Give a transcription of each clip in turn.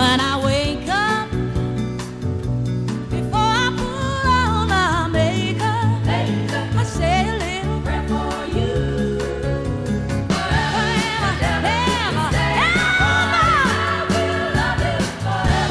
when I wake up. Before I put on my makeup, makeup. I say a little prayer for you. Forever, forever,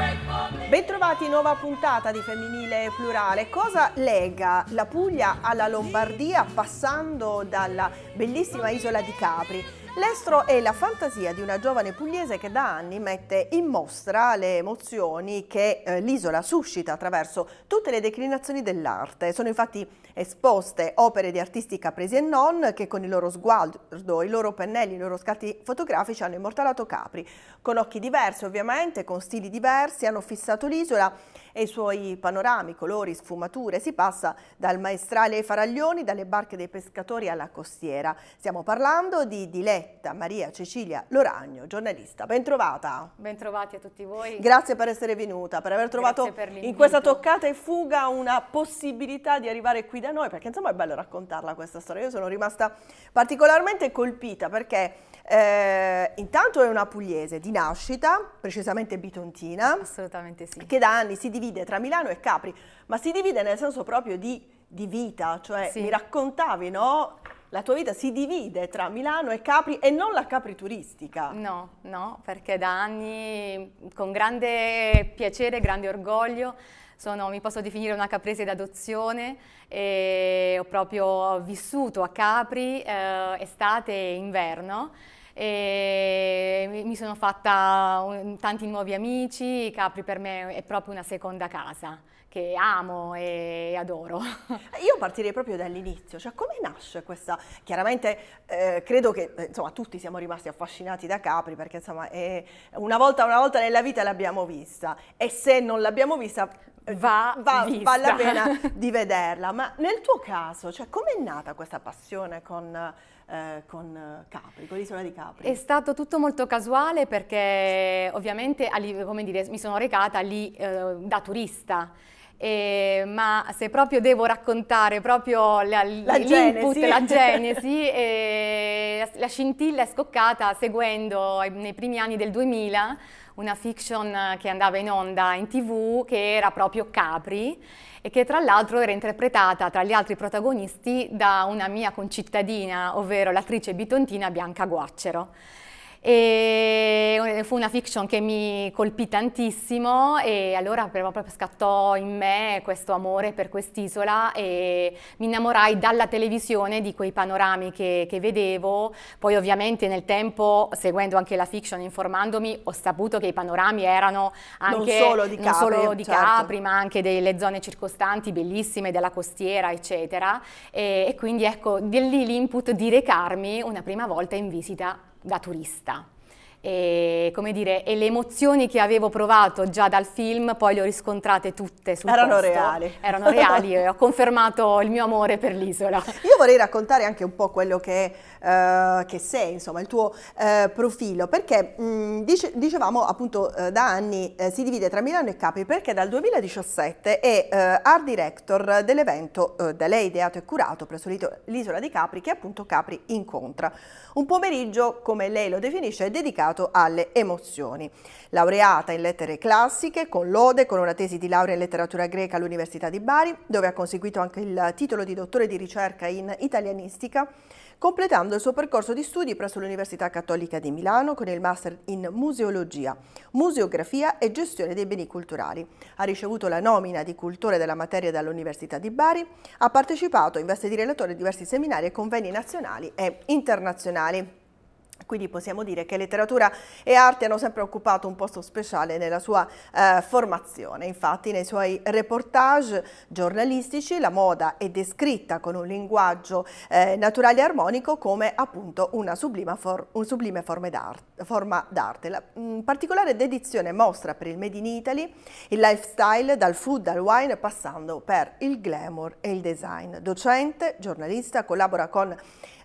ever, Bentrovati, nuova puntata di Femminile plurale, cosa lega la Puglia alla Lombardia passando dalla bellissima isola di Capri? L'estro è la fantasia di una giovane pugliese che da anni mette in mostra le emozioni che eh, l'isola suscita attraverso tutte le declinazioni dell'arte. Sono infatti esposte opere di artisti capresi e non che con il loro sguardo, i loro pennelli, i loro scatti fotografici hanno immortalato Capri. Con occhi diversi ovviamente, con stili diversi, hanno fissato l'isola e i suoi panorami, colori, sfumature. Si passa dal maestrale ai faraglioni, dalle barche dei pescatori alla costiera. Stiamo parlando di Diletta Maria Cecilia Loragno, giornalista. Bentrovata. Bentrovati a tutti voi. Grazie per essere venuta, per aver trovato per in questa toccata e fuga una possibilità di arrivare qui da noi, perché insomma è bello raccontarla questa storia. Io sono rimasta particolarmente colpita perché eh, intanto è una pugliese di nascita, precisamente bitontina. Assolutamente sì. Che da anni si divide tra Milano e Capri, ma si divide nel senso proprio di, di vita, cioè sì. mi raccontavi, no? La tua vita si divide tra Milano e Capri e non la Capri turistica. No, no, perché da anni con grande piacere, grande orgoglio sono, mi posso definire una caprese d'adozione e ho proprio vissuto a Capri eh, estate e inverno e mi sono fatta un, tanti nuovi amici, Capri per me è proprio una seconda casa che amo e adoro. Io partirei proprio dall'inizio, cioè come nasce questa, chiaramente eh, credo che eh, insomma tutti siamo rimasti affascinati da Capri perché insomma è, una volta, una volta nella vita l'abbiamo vista e se non l'abbiamo vista va, va vale la pena di vederla. Ma nel tuo caso, cioè, è nata questa passione con, eh, con Capri, con l'isola di Capri? È stato tutto molto casuale perché ovviamente dire, mi sono recata lì eh, da turista. Eh, ma se proprio devo raccontare proprio la, la l'input, genesi. la genesi, la, eh, la scintilla è scoccata seguendo nei primi anni del 2000 una fiction eh, che andava in onda in tv che era proprio Capri e che tra l'altro era interpretata tra gli altri protagonisti da una mia concittadina, ovvero l'attrice bitontina Bianca Guaccero. E eh, fu una fiction che mi colpì tantissimo e allora proprio scattò in me questo amore per quest'isola e mi innamorai dalla televisione di quei panorami che, che vedevo. Poi ovviamente nel tempo, seguendo anche la fiction, informandomi, ho saputo che i panorami erano anche non solo di, Capri, solo di certo. ma anche delle zone circostanti bellissime, della costiera, eccetera. E, e quindi ecco, lì l'input di recarmi una prima volta in visita da turista e, come dire, e le emozioni che avevo provato già dal film poi le ho riscontrate tutte sul Erano posto. reali. Erano reali e ho confermato il mio amore per l'isola. Io vorrei raccontare anche un po' quello che, eh, che sei, insomma, il tuo eh, profilo, perché mh, mm, dice, dicevamo appunto eh, da anni eh, si divide tra Milano e Capri perché dal 2017 è eh, art director dell'evento eh, da lei ideato e curato presso l'isola di Capri che appunto Capri incontra. Un pomeriggio, come lei lo definisce, è dedicato dedicato alle emozioni. Laureata in lettere classiche, con lode, con una tesi di laurea in letteratura greca all'Università di Bari, dove ha conseguito anche il titolo di dottore di ricerca in italianistica, completando il suo percorso di studi presso l'Università Cattolica di Milano con il Master in Museologia, Museografia e Gestione dei Beni Culturali. Ha ricevuto la nomina di cultore della materia dall'Università di Bari, ha partecipato in veste di relatore a diversi seminari e convegni nazionali e internazionali. Quindi possiamo dire che letteratura e arte hanno sempre occupato un posto speciale nella sua eh, formazione. Infatti nei suoi reportage giornalistici la moda è descritta con un linguaggio eh, naturale e armonico come appunto una sublime, for un sublime forma d'arte. La mh, mm, particolare dedizione mostra per il Made in Italy il lifestyle dal food al wine passando per il glamour e il design. Docente, giornalista, collabora con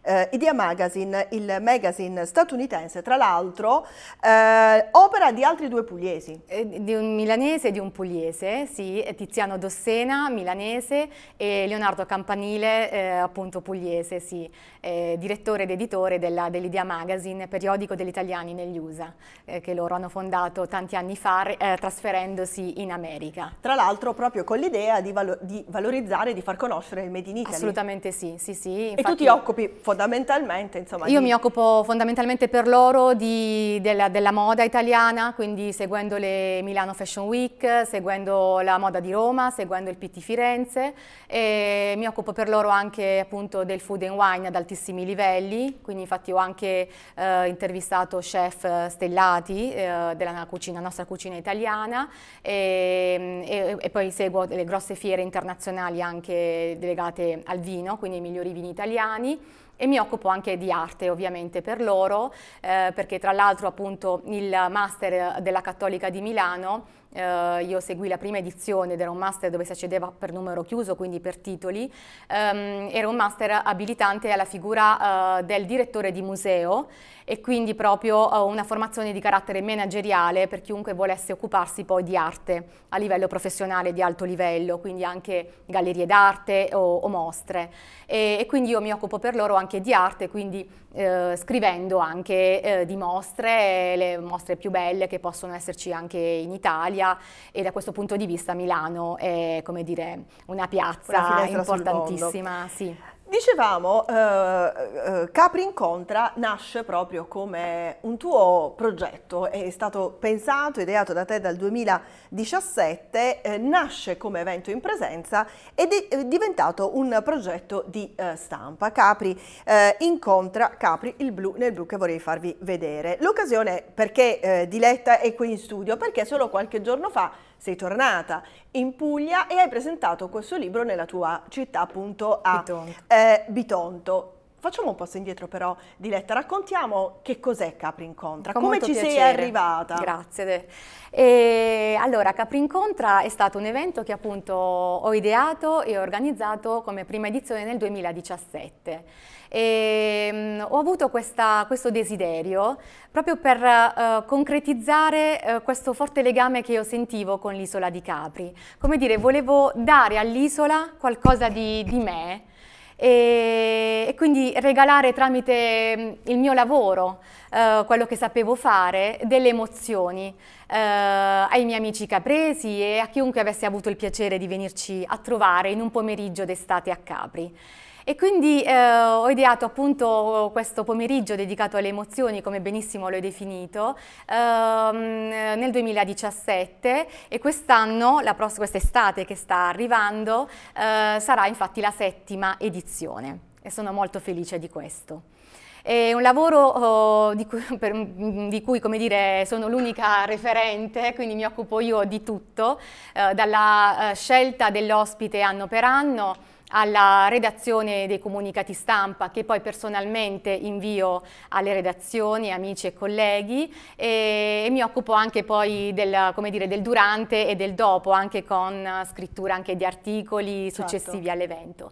eh, Idea Magazine, il magazine statunitense, tra l'altro, eh, opera di altri due pugliesi. Eh, di un milanese e di un pugliese, sì, Tiziano Dossena, milanese, e Leonardo Campanile, eh, appunto pugliese, sì, eh, direttore ed editore dell'Idea Magazine, periodico degli italiani negli USA, eh, che loro hanno fondato tanti anni fa, trasferendosi in America. Tra l'altro proprio con l'idea di, valo di, valorizzare, di far conoscere il Made in Italy. Assolutamente sì, sì, sì. Infatti, e tu ti occupi fondamentalmente fondamentalmente insomma... Io di... mi occupo fondamentalmente per loro di, della, della, moda italiana, quindi seguendo le Milano Fashion Week, seguendo la moda di Roma, seguendo il PT Firenze e mi occupo per loro anche appunto del food and wine ad altissimi livelli, quindi infatti ho anche eh, intervistato chef stellati eh, della cucina, nostra cucina italiana e, e, e poi seguo delle grosse fiere internazionali anche delegate al vino, quindi i migliori vini italiani e mi occupo anche di arte ovviamente per loro, eh, perché tra l'altro appunto il master della Cattolica di Milano eh, io seguì la prima edizione ed era un master dove si accedeva per numero chiuso, quindi per titoli, ehm, era un master abilitante alla figura eh, del direttore di museo e quindi proprio eh, una formazione di carattere manageriale per chiunque volesse occuparsi poi di arte a livello professionale di alto livello, quindi anche gallerie d'arte o, o, mostre. E, e, quindi io mi occupo per loro anche di arte, quindi eh, scrivendo anche eh, di mostre, le mostre più belle che possono esserci anche in Italia Italia e da questo punto di vista Milano è come dire, una piazza una importantissima. Sì. Dicevamo, eh, eh, eh, Capri Incontra nasce proprio come un tuo progetto, è stato pensato, ideato da te dal 2017, eh, nasce come evento in presenza ed è diventato un progetto di eh, stampa. Capri eh, Incontra, Capri il blu nel blu che vorrei farvi vedere. L'occasione perché Diletta è qui in studio, perché solo qualche giorno fa sei tornata in Puglia e hai presentato questo libro nella tua città appunto a Bitonto. Eh, Bitonto. Facciamo un passo indietro però, Diletta, raccontiamo che cos'è Capri Incontra, Con come ci piacere. sei arrivata? Grazie. E, allora, Capri Incontra è stato un evento che appunto ho ideato e organizzato come prima edizione nel 2017. E, mh, ho avuto questa, questo desiderio proprio per uh, concretizzare uh, questo forte legame che io sentivo con l'isola di Capri. Come dire, volevo dare all'isola qualcosa di, di me, e, e quindi regalare tramite mm, il mio lavoro, eh, quello che sapevo fare, delle emozioni eh, ai miei amici capresi e a chiunque avesse avuto il piacere di venirci a trovare in un pomeriggio d'estate a Capri. E quindi eh, ho ideato appunto questo pomeriggio dedicato alle emozioni, come benissimo l'ho definito, ehm, nel 2017 e quest'anno, quest'estate che sta arrivando, eh, sarà infatti la settima edizione e sono molto felice di questo. È un lavoro oh, di cui, per, di cui dire, sono l'unica referente, quindi mi occupo io di tutto, eh, dalla eh, scelta dell'ospite anno per anno alla redazione dei comunicati stampa che poi personalmente invio alle redazioni, amici e colleghi e, mi occupo anche poi del, dire, del, durante e del dopo anche con scrittura anche di articoli certo. successivi certo. all'evento.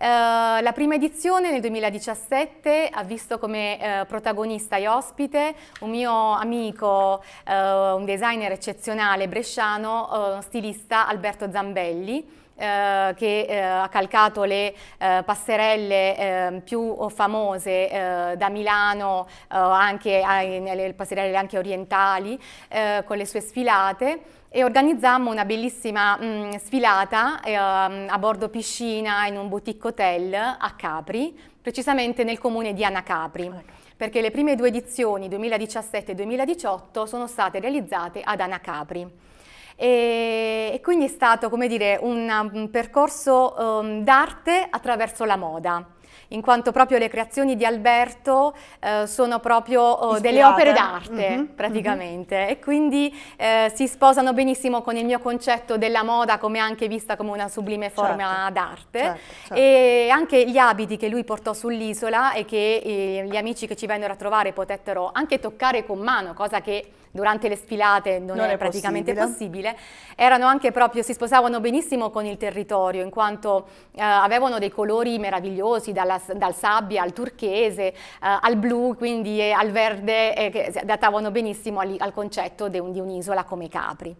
Uh, la prima edizione nel 2017 ha visto come uh, protagonista e ospite un mio amico, uh, un designer eccezionale bresciano, stilista Alberto Zambelli eh, che eh, ha calcato le eh, passerelle ehm, più famose eh, da Milano, eh, anche le passerelle anche orientali, eh, con le sue sfilate e organizzammo una bellissima mh, mm, sfilata ehm, a bordo piscina in un boutique hotel a Capri, precisamente nel comune di Anacapri. Ah, ecco. Perché le prime due edizioni, 2017 e 2018, sono state realizzate ad Anacapri e, e quindi è stato come dire, un, un percorso um, d'arte attraverso la moda in quanto proprio le creazioni di Alberto eh, sono proprio eh, delle opere d'arte mm-hmm, mm-hmm. praticamente mm-hmm. e quindi eh, si sposano benissimo con il mio concetto della moda come anche vista come una sublime forma certo, d'arte certo, certo. e anche gli abiti che lui portò sull'isola e che eh, gli amici che ci vennero a trovare potettero anche toccare con mano, cosa che durante le sfilate non, non è, è, praticamente possibile. possibile. Proprio, si sposavano benissimo con il territorio in quanto eh, avevano dei colori meravigliosi dalla, dal sabbia al turchese, eh, al blu, quindi eh, al verde, che si adattavano benissimo al, al concetto de, di un'isola come Capri.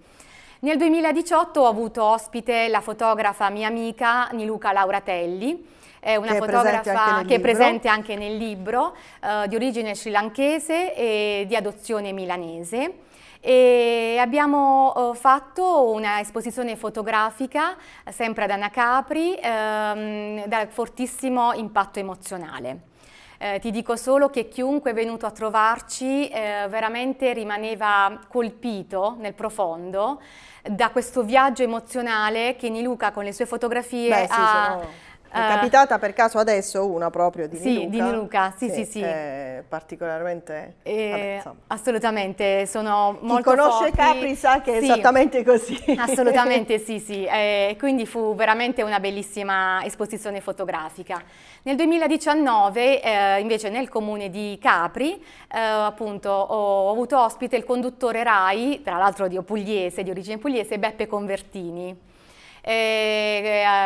Nel 2018 ho avuto ospite la fotografa mia amica Niluca Lauratelli, è una che fotografa è che è presente anche nel libro, eh, di origine sri srilanchese e di adozione milanese. E abbiamo eh, fatto un'esposizione fotografica sempre ad Anacapri ehm, da fortissimo impatto emozionale. Eh, ti dico solo che chiunque è venuto a trovarci eh, veramente rimaneva colpito nel profondo da questo viaggio emozionale che Niluca con le sue fotografie Beh, sì, ha... Sono è eh, capitata per caso adesso una proprio di sì, Niluca. Sì, di Niluca, sì, sì, sì. È particolarmente... Eh, vabbè, assolutamente, sono Chi molto conosce forti. Capri sa che è esattamente così. Assolutamente, sì, sì. Eh, quindi fu veramente una bellissima esposizione fotografica. Nel 2019, eh, invece, nel comune di Capri, eh, appunto, ho avuto ospite il conduttore RAI, tra l'altro di Pugliese, di origine pugliese, Beppe Convertini. Eh,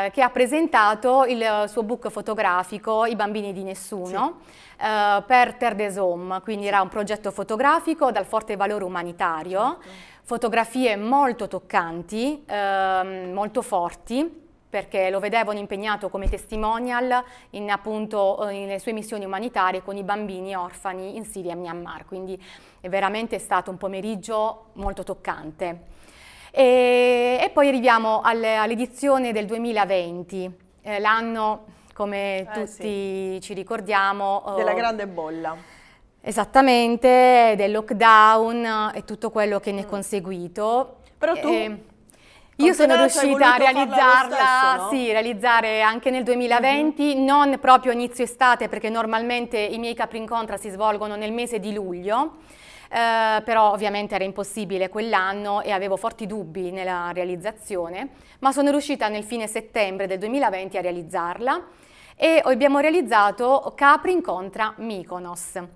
eh, che ha presentato il suo book fotografico I bambini di nessuno sì. eh, per Terre des Hommes, quindi era un progetto fotografico dal forte valore umanitario, certo. fotografie molto toccanti, eh, molto forti perché lo vedevano impegnato come testimonial in, appunto, eh, nelle sue missioni umanitarie con i bambini orfani in Siria e Myanmar, quindi è veramente stato un pomeriggio molto toccante. E, e poi arriviamo al, all'edizione del 2020, eh, l'anno, come eh, tutti sì. ci ricordiamo... Oh, Della grande bolla. Esattamente, del lockdown e tutto quello che ne è mm. conseguito. Però tu... Eh, io sono riuscita a realizzarla, stesso, no? sì, realizzare anche nel 2020, mm-hmm. non proprio inizio estate perché normalmente i miei capri incontra si svolgono nel mese di luglio, eh, però ovviamente era impossibile quell'anno e avevo forti dubbi nella realizzazione, ma sono riuscita nel fine settembre del 2020 a realizzarla e abbiamo realizzato Capri incontra Mykonos. Eh,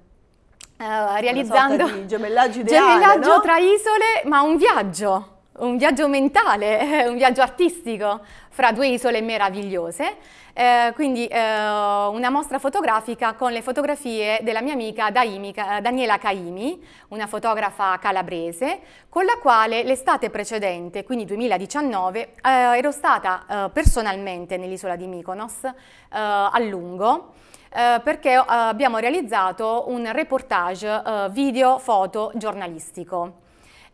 realizzando gemellaggio, ideale, gemellaggio no? tra isole, ma un viaggio un viaggio mentale, eh, un viaggio artistico fra due isole meravigliose, eh, quindi eh, una mostra fotografica con le fotografie della mia amica Daimi, eh, Daniela Caimi, una fotografa calabrese, con la quale l'estate precedente, quindi 2019, eh, ero stata eh, personalmente nell'isola di Mykonos a lungo, perché abbiamo realizzato un reportage video-foto giornalistico.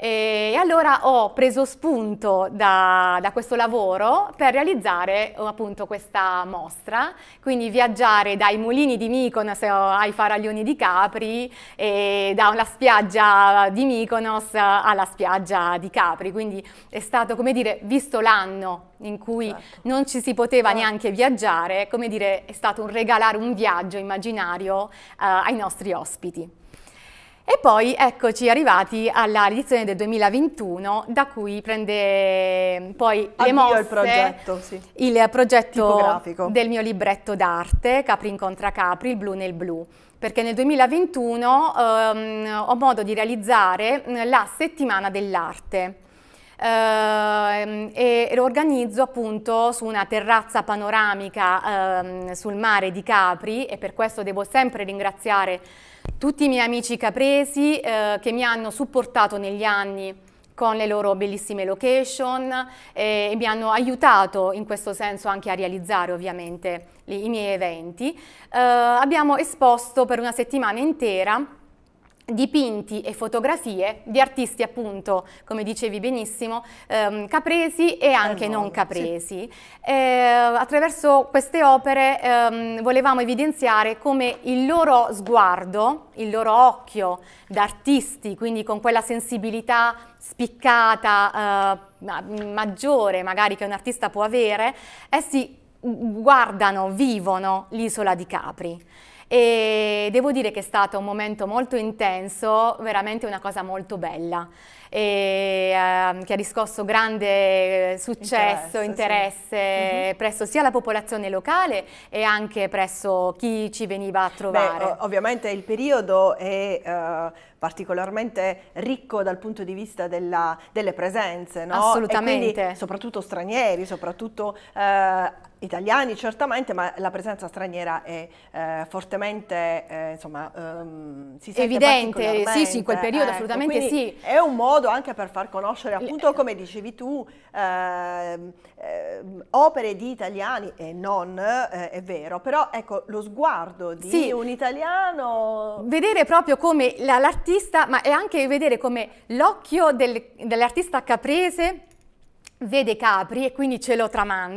E allora ho preso spunto da, da questo lavoro per realizzare eh, appunto questa mostra, quindi viaggiare dai mulini di Mykonos eh, ai faraglioni di Capri e dalla spiaggia di Mykonos eh, alla spiaggia di Capri, quindi è stato come dire visto l'anno in cui certo. non ci si poteva certo. neanche viaggiare, come dire, è stato un regalare un viaggio immaginario eh, ai nostri ospiti. E poi eccoci arrivati alla edizione del 2021 da cui prende mm, poi Addio le mosse il progetto, sì. il progetto del mio libretto d'arte Capri incontra Capri, il blu nel blu perché nel 2021 ehm, ho modo di realizzare mm, la settimana dell'arte ehm, e lo organizzo appunto su una terrazza panoramica ehm, sul mare di Capri e per questo devo sempre ringraziare tutti i miei amici capresi eh, che mi hanno supportato negli anni con le loro bellissime location eh, e mi hanno aiutato in questo senso anche a realizzare ovviamente i miei eventi. Eh, abbiamo esposto per una settimana intera dipinti e fotografie di artisti appunto, come dicevi benissimo, ehm, capresi e anche non capresi. Sì. Eh, attraverso queste opere ehm, volevamo evidenziare come il loro sguardo, il loro occhio da artisti, quindi con quella sensibilità spiccata, eh, maggiore magari che un artista può avere, essi eh, guardano, vivono l'isola di Capri e devo dire che è stato un momento molto intenso, veramente una cosa molto bella, e, eh, che ha riscosso grande eh, successo, interesse, interesse sì. mm-hmm. presso sia la popolazione locale e anche presso chi ci veniva a trovare. Beh, ovviamente il periodo è... Uh, particolarmente ricco dal punto di vista della, delle presenze, no? Assolutamente. Quindi, soprattutto stranieri, soprattutto... Eh, italiani certamente, ma la presenza straniera è eh, fortemente eh, insomma, um, si sente evidente, sì, sì, in quel periodo ecco, assolutamente sì. È un modo anche per far conoscere, appunto, come dicevi tu, eh, opere di italiani e non, eh, è vero, però ecco lo sguardo di sì. un italiano. Vedere proprio come l'artista dell'artista, ma è anche vedere come l'occhio dell'artista caprese vede Capri e quindi ce lo,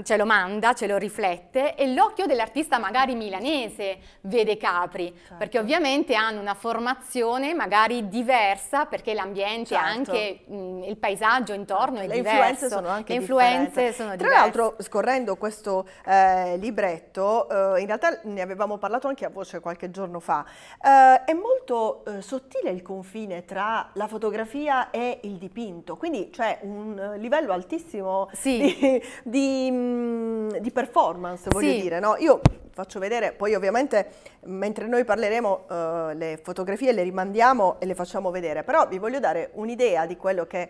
ce lo, manda, ce lo riflette e l'occhio dell'artista magari milanese vede Capri, certo. perché ovviamente hanno una formazione magari diversa perché l'ambiente, certo. anche mh, il paesaggio intorno è Le diverso. Influenze sono anche Le influenze sono diverse. Tra l'altro scorrendo questo eh, libretto, eh, in realtà ne avevamo parlato anche a voce qualche giorno fa, eh, è molto eh, sottile il confine tra la fotografia e il dipinto, quindi c'è un eh, livello altissimo tantissimo sì. di, di, mm, di, performance, voglio sì. dire. No? Io faccio vedere, poi ovviamente mentre noi parleremo eh, le fotografie le rimandiamo e le facciamo vedere, però vi voglio dare un'idea di quello che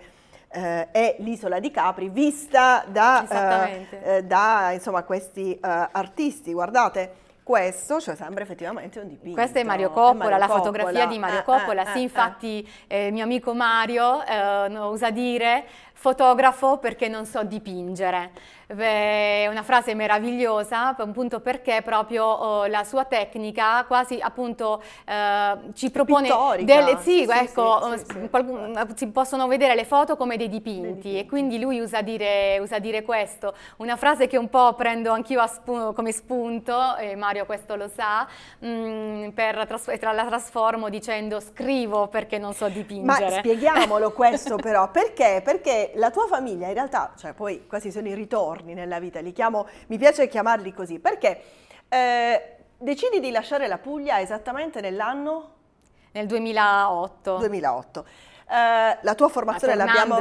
eh, è l'isola di Capri vista da, eh, eh da insomma, questi eh, artisti. Guardate, questo cioè, sembra effettivamente un dipinto. Questa è Mario Coppola, è Mario la Coppola. fotografia di Mario ah, ah, ah, eh, Coppola. Eh, sì, eh, infatti, il mio amico Mario eh, no, usa dire fotografo perché non so dipingere. È una frase meravigliosa, appunto perché proprio oh, la sua tecnica quasi appunto eh, ci propone delle, sì, sì, ecco, sì, oh, si possono vedere le foto come dei dipinti, dei dipinti. e quindi lui usa dire, usa dire, questo. Una frase che un po' prendo anch'io come spunto, e Mario questo lo sa, mh, mm, per tra la trasformo dicendo scrivo perché non so dipingere. Ma spieghiamolo questo però, perché? Perché la tua famiglia in realtà, cioè poi quasi sono i ritorni nella vita, chiamo, mi piace chiamarli così, perché eh, decidi di lasciare la Puglia esattamente nell'anno? Nel 2008. 2008. Eh, la tua formazione l'abbiamo,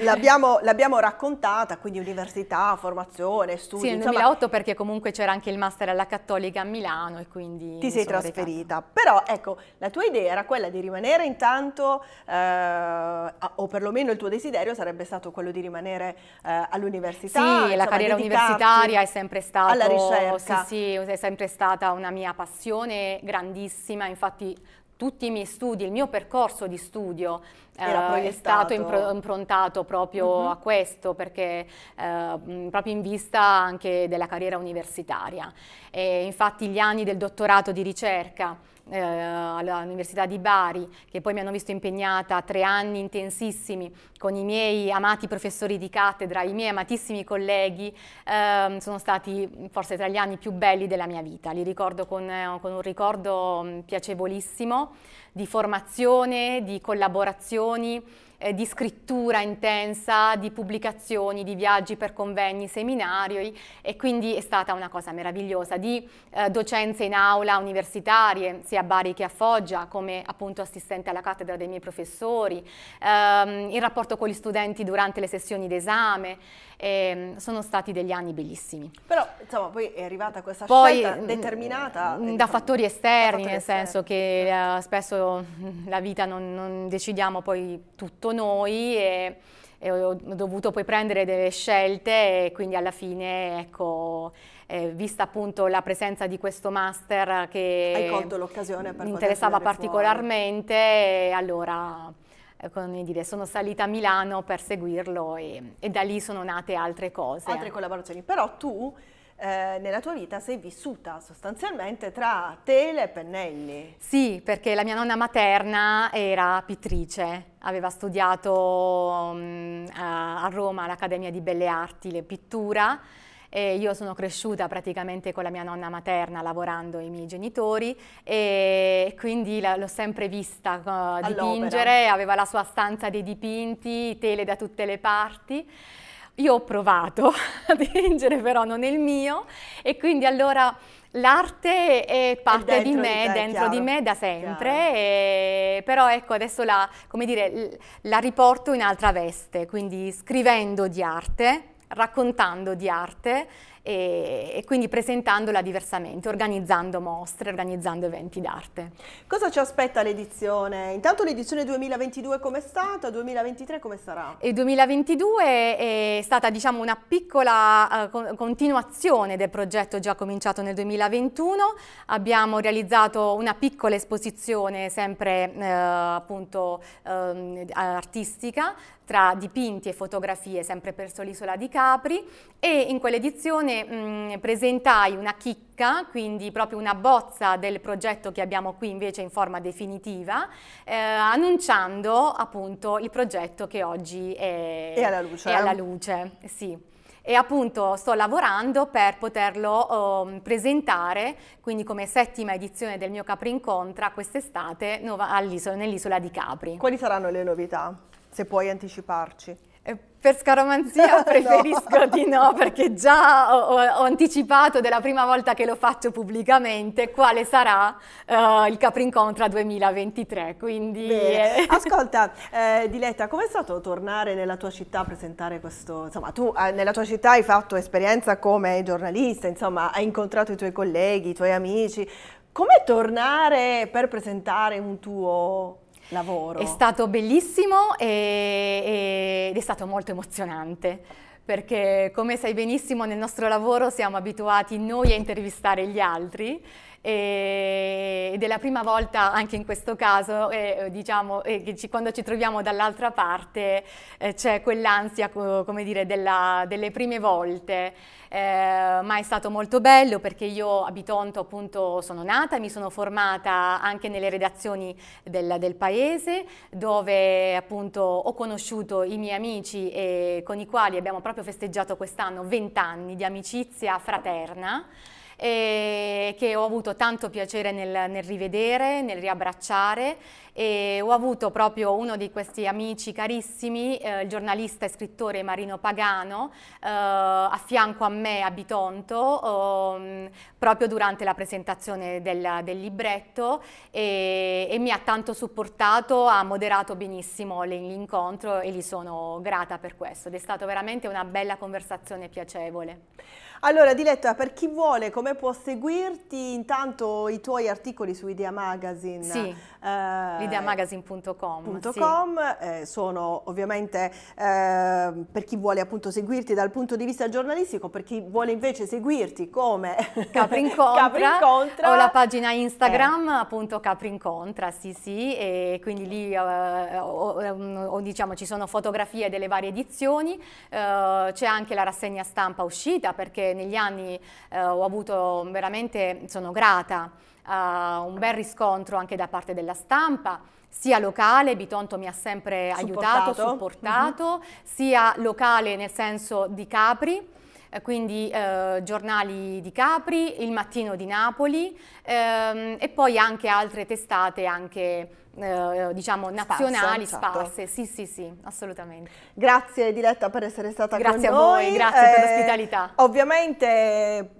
l'abbiamo, l'abbiamo, raccontata, quindi università, formazione, studi. Sì, nel insomma, 2008 perché comunque c'era anche il master alla Cattolica a Milano e quindi... Ti sei trasferita, recata. però ecco, la tua idea era quella di rimanere intanto, eh, o perlomeno il tuo desiderio sarebbe stato quello di rimanere eh, all'università. Sì, insomma, la carriera universitaria è sempre stata... Alla ricerca. Sì, sì, è sempre stata una mia passione grandissima, infatti tutti i miei studi, il mio percorso di studio eh, è stato improntato proprio mm-hmm. a questo, perché eh, mm, proprio in vista anche della carriera universitaria. E infatti gli anni del dottorato di ricerca eh, all'Università di Bari, che poi mi hanno visto impegnata tre anni intensissimi con i miei amati professori di cattedra, i miei amatissimi colleghi, ehm, sono stati forse tra gli anni più belli della mia vita. Li ricordo con, eh, con un ricordo mm, piacevolissimo di formazione, di collaborazioni eh, di scrittura intensa, di pubblicazioni, di viaggi per convegni, seminari e quindi è stata una cosa meravigliosa, di eh, docenze in aula universitarie, sia a Bari che a Foggia, come appunto assistente alla cattedra dei miei professori, ehm, il rapporto con gli studenti durante le sessioni d'esame, ehm, sono stati degli anni bellissimi. Però insomma poi è arrivata questa poi, scelta mm, determinata? Mm, da, da fattori esterni, da fattori nel esterni. senso che certo. eh, spesso la vita non, non decidiamo poi tutto fatto noi e, e ho dovuto poi prendere delle scelte e quindi alla fine, ecco, eh, vista appunto la presenza di questo master che mi interessava particolarmente, fuori. Eh, allora eh, come dire, sono salita a Milano per seguirlo e, e da lì sono nate altre cose. Altre collaborazioni, però tu eh, nella tua vita sei vissuta sostanzialmente tra tele e pennelli. Sì, perché la mia nonna materna era pittrice, aveva studiato mh, mm, eh, a Roma all'Accademia di Belle Arti le pittura e io sono cresciuta praticamente con la mia nonna materna lavorando i miei genitori e quindi l'ho sempre vista uh, dipingere, aveva la sua stanza dei dipinti, tele da tutte le parti io ho provato a dipingere però non è il mio e quindi allora l'arte è parte è di me, di te, dentro chiaro. di me da sempre, e, però ecco adesso la, dire, la riporto in altra veste, quindi scrivendo di arte, raccontando di arte e, e quindi presentandola diversamente, organizzando mostre, organizzando eventi d'arte. Cosa ci aspetta l'edizione? Intanto l'edizione 2022 com'è stata? 2023 come sarà? Il 2022 è stata diciamo, una piccola uh, continuazione del progetto già cominciato nel 2021. Abbiamo realizzato una piccola esposizione sempre uh, appunto, uh, artistica tra dipinti e fotografie, sempre presso l'isola di Capri, e in quell'edizione mh, presentai una chicca, quindi proprio una bozza del progetto che abbiamo qui invece in forma definitiva, eh, annunciando appunto il progetto che oggi è, è alla luce. È alla eh? luce sì e appunto sto lavorando per poterlo um, presentare quindi come settima edizione del mio Capri Incontra quest'estate nell'isola di Capri. Quali saranno le novità? Se puoi anticiparci. Per scaromanzia preferisco no. di no perché già ho, ho, anticipato della prima volta che lo faccio pubblicamente quale sarà uh, il Caprincontra 2023. Quindi, eh. Ascolta eh, Diletta, com'è stato tornare nella tua città a presentare questo? Insomma, tu eh, nella tua città hai fatto esperienza come giornalista, insomma, hai incontrato i tuoi colleghi, i tuoi amici. Com'è tornare per presentare un tuo lavoro. È stato bellissimo e, e, ed è stato molto emozionante perché come sai benissimo nel nostro lavoro siamo abituati noi a intervistare gli altri ed è la prima volta anche in questo caso eh, diciamo, eh, che ci, quando ci troviamo dall'altra parte eh, c'è quell'ansia come dire, della, delle prime volte. Eh, ma è stato molto bello perché io a Bitonto appunto sono nata, mi sono formata anche nelle redazioni del, del paese dove appunto ho conosciuto i miei amici e con i quali abbiamo proprio festeggiato quest'anno 20 anni di amicizia fraterna e eh, che ho avuto tanto piacere nel, nel rivedere, nel riabbracciare e ho avuto proprio uno di questi amici carissimi, eh, il giornalista e scrittore Marino Pagano, eh, a fianco a me a Bitonto, ehm, proprio durante la presentazione del, del libretto e, e, mi ha tanto supportato, ha moderato benissimo l'incontro e gli sono grata per questo ed è stata veramente una bella conversazione piacevole. Allora Diletta, per chi vuole, come può seguirti intanto i tuoi articoli su Idea Magazine? Sì, eh, ideamagazine.com. Sì. Eh, sono ovviamente eh, per chi vuole appunto seguirti dal punto di vista giornalistico, per chi vuole invece seguirti come Capri Incontra, Capri Incontra. ho la pagina Instagram eh. appunto Capri Incontra, sì sì, e quindi lì eh, ho, ehm, ho, diciamo, ci sono fotografie delle varie edizioni, eh, c'è anche la rassegna stampa uscita perché negli anni eh, ho avuto veramente, sono grata, eh, un bel riscontro anche da parte della stampa, sia locale, Bitonto mi ha sempre supportato. aiutato, supportato, mm -hmm. sia locale nel senso di Capri, eh, quindi eh, giornali di Capri, Il Mattino di Napoli ehm, e poi anche altre testate anche eh, diciamo nazionali Spazio, certo. sparse, certo. sì sì sì, assolutamente. Grazie Diletta per essere stata grazie con noi. Grazie a voi, grazie eh, per l'ospitalità. Ovviamente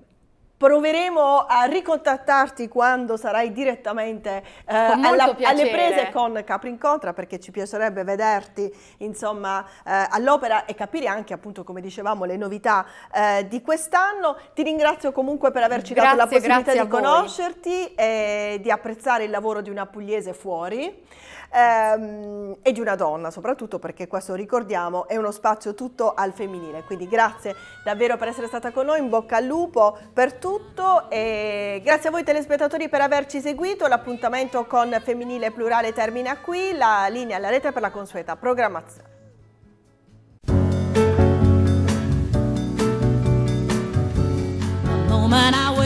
Proveremo a ricontattarti quando sarai direttamente eh, alla, alle prese con Capri Incontra perché ci piacerebbe vederti insomma eh, all'opera e capire anche appunto come dicevamo le novità eh, di quest'anno. Ti ringrazio comunque per averci grazie, dato la possibilità di conoscerti e di apprezzare il lavoro di una pugliese fuori ehm, e di una donna soprattutto perché questo ricordiamo è uno spazio tutto al femminile. Quindi grazie davvero per essere stata con noi, in bocca al lupo per tutto e grazie a voi telespettatori per averci seguito. L'appuntamento con Femminile Plurale termina qui, la linea alla rete per la consueta programmazione. woman I will.